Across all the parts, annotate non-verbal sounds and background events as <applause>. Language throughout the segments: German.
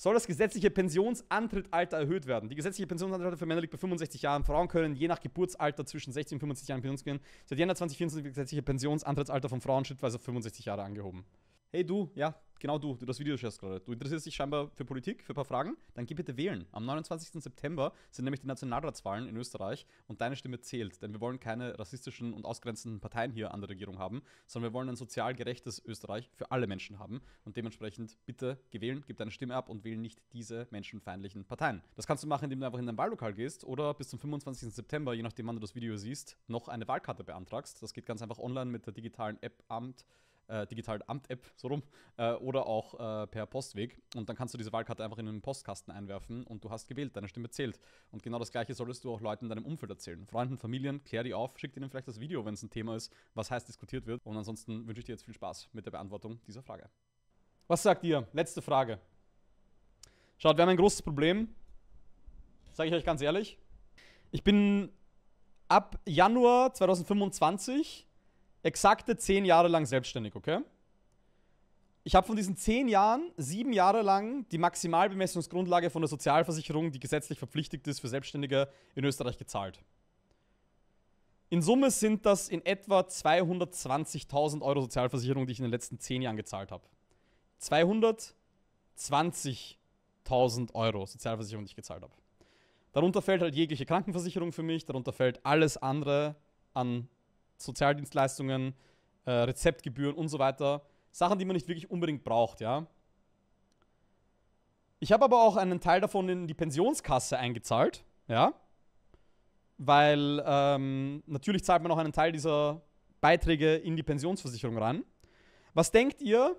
soll das gesetzliche Pensionsantrittsalter erhöht werden. Die gesetzliche Pensionsantrittsalter für Männer liegt bei 65 Jahren. Frauen können je nach Geburtsalter zwischen 16 und 65 Jahren in Pension gehen. Seit Januar 2024 wird das gesetzliche Pensionsantrittsalter von Frauen schrittweise auf 65 Jahre angehoben hey du, ja, genau du, du das Video schaust gerade, du interessierst dich scheinbar für Politik, für ein paar Fragen, dann geh bitte wählen. Am 29. September sind nämlich die Nationalratswahlen in Österreich und deine Stimme zählt, denn wir wollen keine rassistischen und ausgrenzenden Parteien hier an der Regierung haben, sondern wir wollen ein sozial gerechtes Österreich für alle Menschen haben und dementsprechend bitte geh wählen, gib deine Stimme ab und wähle nicht diese menschenfeindlichen Parteien. Das kannst du machen, indem du einfach in dein Wahllokal gehst oder bis zum 25. September, je nachdem wann du das Video siehst, noch eine Wahlkarte beantragst. Das geht ganz einfach online mit der digitalen App Amt äh, digitalen Amt-App, so rum, äh, oder auch äh, per Postweg. Und dann kannst du diese Wahlkarte einfach in den Postkasten einwerfen und du hast gewählt, deine Stimme zählt. Und genau das Gleiche solltest du auch Leuten in deinem Umfeld erzählen. Freunden, Familien, klär die auf, schick ihnen vielleicht das Video, wenn es ein Thema ist, was heiß diskutiert wird. Und ansonsten wünsche ich dir jetzt viel Spaß mit der Beantwortung dieser Frage. Was sagt ihr? Letzte Frage. Schaut, wir haben ein großes Problem. Sage ich euch ganz ehrlich. Ich bin ab Januar 2025 exakte zehn Jahre lang selbstständig, okay? Ich habe von diesen zehn Jahren sieben Jahre lang die Maximalbemessungsgrundlage von der Sozialversicherung, die gesetzlich verpflichtet ist für Selbstständige in Österreich, gezahlt. In Summe sind das in etwa 220.000 Euro Sozialversicherung, die ich in den letzten zehn Jahren gezahlt habe. 220.000 Euro Sozialversicherung, die ich gezahlt habe. Darunter fällt halt jegliche Krankenversicherung für mich, darunter fällt alles andere an Sozialdienstleistungen, äh, Rezeptgebühren und so weiter. Sachen, die man nicht wirklich unbedingt braucht, ja. Ich habe aber auch einen Teil davon in die Pensionskasse eingezahlt, ja. Weil ähm, natürlich zahlt man auch einen Teil dieser Beiträge in die Pensionsversicherung ran. Was denkt ihr,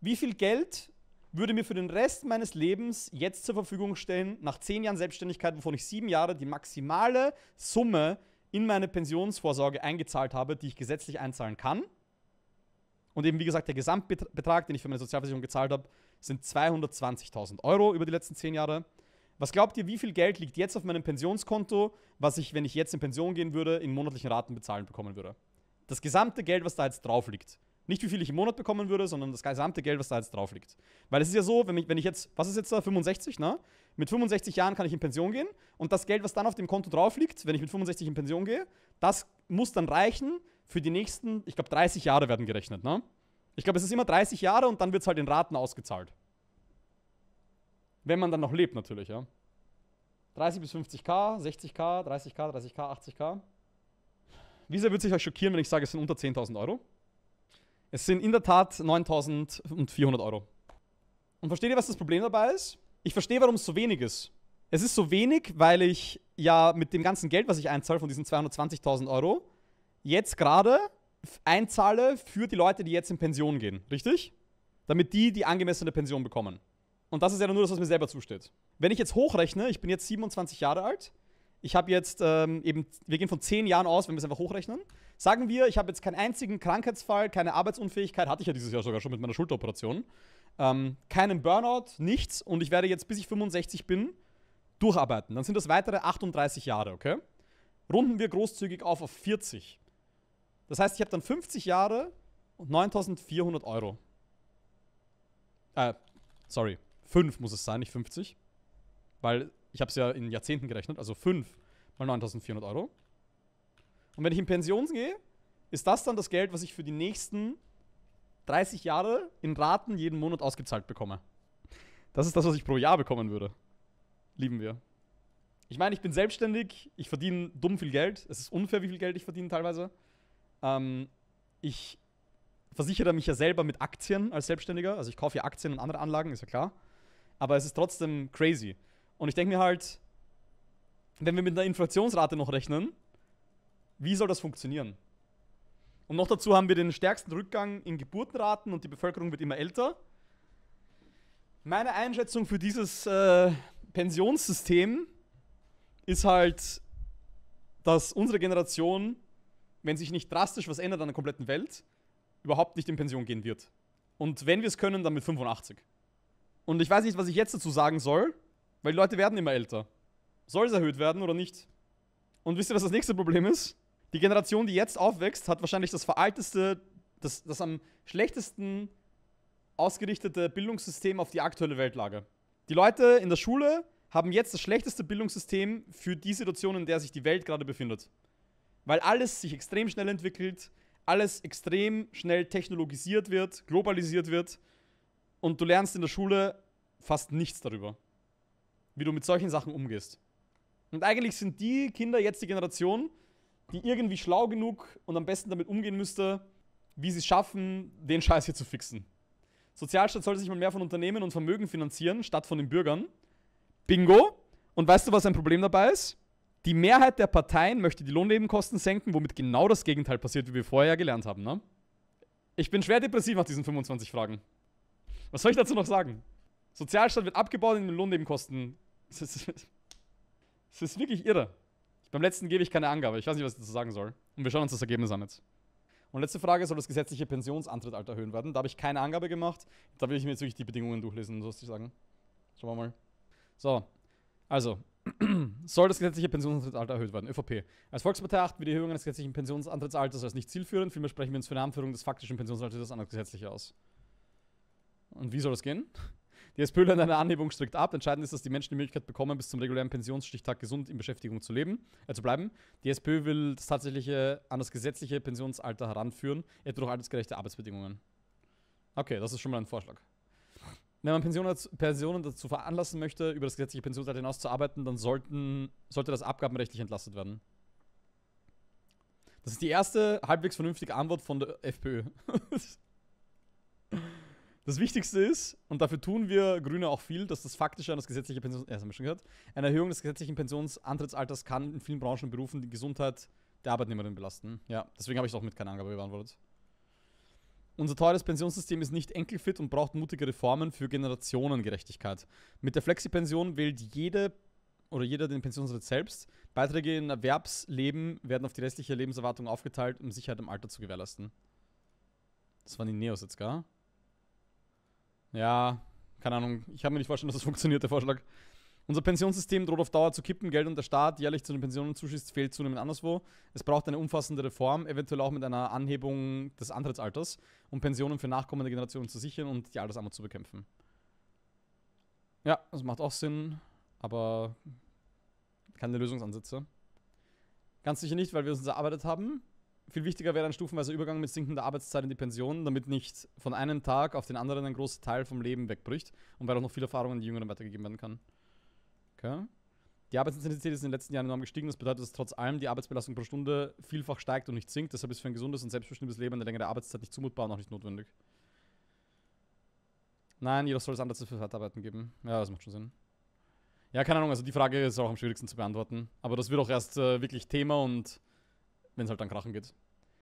wie viel Geld würde mir für den Rest meines Lebens jetzt zur Verfügung stellen, nach zehn Jahren Selbstständigkeit, wovon ich sieben Jahre die maximale Summe in meine Pensionsvorsorge eingezahlt habe, die ich gesetzlich einzahlen kann. Und eben, wie gesagt, der Gesamtbetrag, den ich für meine Sozialversicherung gezahlt habe, sind 220.000 Euro über die letzten zehn Jahre. Was glaubt ihr, wie viel Geld liegt jetzt auf meinem Pensionskonto, was ich, wenn ich jetzt in Pension gehen würde, in monatlichen Raten bezahlen bekommen würde? Das gesamte Geld, was da jetzt drauf liegt, nicht wie viel ich im Monat bekommen würde, sondern das gesamte Geld, was da jetzt drauf liegt. Weil es ist ja so, wenn ich, wenn ich jetzt, was ist jetzt da, 65, ne? Mit 65 Jahren kann ich in Pension gehen und das Geld, was dann auf dem Konto drauf liegt, wenn ich mit 65 in Pension gehe, das muss dann reichen für die nächsten, ich glaube, 30 Jahre werden gerechnet, ne? Ich glaube, es ist immer 30 Jahre und dann wird es halt in Raten ausgezahlt. Wenn man dann noch lebt, natürlich, ja. 30 bis 50k, 60k, 30k, 30k, 80k. Wie wird sich euch schockieren, wenn ich sage, es sind unter 10.000 Euro? Es sind in der Tat 9400 Euro. Und versteht ihr, was das Problem dabei ist? Ich verstehe, warum es so wenig ist. Es ist so wenig, weil ich ja mit dem ganzen Geld, was ich einzahle, von diesen 220.000 Euro, jetzt gerade einzahle für die Leute, die jetzt in Pension gehen. Richtig? Damit die die angemessene Pension bekommen. Und das ist ja nur das, was mir selber zusteht. Wenn ich jetzt hochrechne, ich bin jetzt 27 Jahre alt. Ich habe jetzt ähm, eben, wir gehen von 10 Jahren aus, wenn wir es einfach hochrechnen. Sagen wir, ich habe jetzt keinen einzigen Krankheitsfall, keine Arbeitsunfähigkeit, hatte ich ja dieses Jahr sogar schon mit meiner Schulteroperation, ähm, keinen Burnout, nichts und ich werde jetzt, bis ich 65 bin, durcharbeiten. Dann sind das weitere 38 Jahre, okay? Runden wir großzügig auf auf 40. Das heißt, ich habe dann 50 Jahre und 9400 Euro. Äh, sorry, 5 muss es sein, nicht 50. Weil ich habe es ja in Jahrzehnten gerechnet, also 5 mal 9400 Euro. Und wenn ich in Pension gehe, ist das dann das Geld, was ich für die nächsten 30 Jahre in Raten jeden Monat ausgezahlt bekomme. Das ist das, was ich pro Jahr bekommen würde. Lieben wir. Ich meine, ich bin selbstständig, ich verdiene dumm viel Geld. Es ist unfair, wie viel Geld ich verdiene teilweise. Ähm, ich versichere mich ja selber mit Aktien als Selbstständiger. Also ich kaufe ja Aktien und andere Anlagen, ist ja klar. Aber es ist trotzdem crazy. Und ich denke mir halt, wenn wir mit einer Inflationsrate noch rechnen, wie soll das funktionieren? Und noch dazu haben wir den stärksten Rückgang in Geburtenraten und die Bevölkerung wird immer älter. Meine Einschätzung für dieses äh, Pensionssystem ist halt, dass unsere Generation, wenn sich nicht drastisch was ändert an der kompletten Welt, überhaupt nicht in Pension gehen wird. Und wenn wir es können, dann mit 85. Und ich weiß nicht, was ich jetzt dazu sagen soll, weil die Leute werden immer älter. Soll es erhöht werden oder nicht? Und wisst ihr, was das nächste Problem ist? Die Generation, die jetzt aufwächst, hat wahrscheinlich das veralteste, das, das am schlechtesten ausgerichtete Bildungssystem auf die aktuelle Weltlage. Die Leute in der Schule haben jetzt das schlechteste Bildungssystem für die Situation, in der sich die Welt gerade befindet. Weil alles sich extrem schnell entwickelt, alles extrem schnell technologisiert wird, globalisiert wird und du lernst in der Schule fast nichts darüber, wie du mit solchen Sachen umgehst. Und eigentlich sind die Kinder jetzt die Generation, die irgendwie schlau genug und am besten damit umgehen müsste, wie sie es schaffen, den Scheiß hier zu fixen. Sozialstaat sollte sich mal mehr von Unternehmen und Vermögen finanzieren, statt von den Bürgern. Bingo! Und weißt du, was ein Problem dabei ist? Die Mehrheit der Parteien möchte die Lohnnebenkosten senken, womit genau das Gegenteil passiert, wie wir vorher gelernt haben, ne? Ich bin schwer depressiv nach diesen 25 Fragen. Was soll ich dazu noch sagen? Sozialstaat wird abgebaut in den Lohnnebenkosten. Es ist, <laughs> ist wirklich irre. Beim letzten gebe ich keine Angabe. Ich weiß nicht, was ich dazu sagen soll. Und wir schauen uns das Ergebnis an jetzt. Und letzte Frage, soll das gesetzliche Pensionsantrittalter erhöhen werden? Da habe ich keine Angabe gemacht. Da will ich mir jetzt wirklich die Bedingungen durchlesen, so was ich sagen. Schauen wir mal. So, also, <clears throat> soll das gesetzliche Pensionsantrittsalter erhöht werden? ÖVP. Als Volkspartei achten wir die Erhöhung des gesetzlichen Pensionsantrittsalters als nicht zielführend. Vielmehr sprechen wir uns für eine Anführung des faktischen Pensionsantrittsalters an das gesetzliche aus. Und wie soll das gehen? Die SPÖ lehnt eine Anhebung strikt ab. Entscheidend ist, dass die Menschen die Möglichkeit bekommen, bis zum regulären Pensionsstichtag gesund in Beschäftigung zu leben, äh, zu bleiben. Die SPÖ will das tatsächliche an das gesetzliche Pensionsalter heranführen, etwa durch altersgerechte Arbeitsbedingungen. Okay, das ist schon mal ein Vorschlag. Wenn man Pensionen, dazu veranlassen möchte, über das gesetzliche Pensionsalter hinaus zu arbeiten, dann sollten, sollte das abgabenrechtlich entlastet werden. Das ist die erste halbwegs vernünftige Antwort von der FPÖ. <laughs> Das Wichtigste ist, und dafür tun wir Grüne auch viel, dass das faktische an das gesetzliche Pensions... Ja, haben wir schon gesagt. Eine Erhöhung des gesetzlichen Pensionsantrittsalters kann in vielen Branchen und Berufen die Gesundheit der Arbeitnehmerin belasten. Ja, deswegen habe ich es auch mit keiner Angabe beantwortet. Unser teures Pensionssystem ist nicht enkelfit und braucht mutige Reformen für Generationengerechtigkeit. Mit der Flexipension wählt jede oder jeder den Pensionsrat selbst. Beiträge in Erwerbsleben werden auf die restliche Lebenserwartung aufgeteilt, um Sicherheit im Alter zu gewährleisten. Das waren die Neos jetzt, gar. Ja, keine Ahnung. Ich habe mir nicht vorstellen, dass das funktioniert, der Vorschlag. Unser Pensionssystem droht auf Dauer zu kippen. Geld und der Staat jährlich zu den Pensionen zuschießt, fehlt zunehmend anderswo. Es braucht eine umfassende Reform, eventuell auch mit einer Anhebung des Antrittsalters, um Pensionen für nachkommende Generationen zu sichern und die Altersarmut zu bekämpfen. Ja, das macht auch Sinn, aber keine Lösungsansätze. Ganz sicher nicht, weil wir es uns erarbeitet haben. Viel wichtiger wäre ein stufenweiser Übergang mit sinkender Arbeitszeit in die Pension, damit nicht von einem Tag auf den anderen ein großer Teil vom Leben wegbricht und weil auch noch viel Erfahrung an die Jüngeren weitergegeben werden kann. Okay. Die Arbeitsintensität ist in den letzten Jahren enorm gestiegen. Das bedeutet, dass trotz allem die Arbeitsbelastung pro Stunde vielfach steigt und nicht sinkt. Deshalb ist für ein gesundes und selbstbestimmtes Leben eine längere Arbeitszeit nicht zumutbar und auch nicht notwendig. Nein, jedoch soll es Anlässe für Zeitarbeiten geben. Ja, das macht schon Sinn. Ja, keine Ahnung, also die Frage ist auch am schwierigsten zu beantworten. Aber das wird auch erst äh, wirklich Thema und wenn es halt dann krachen geht.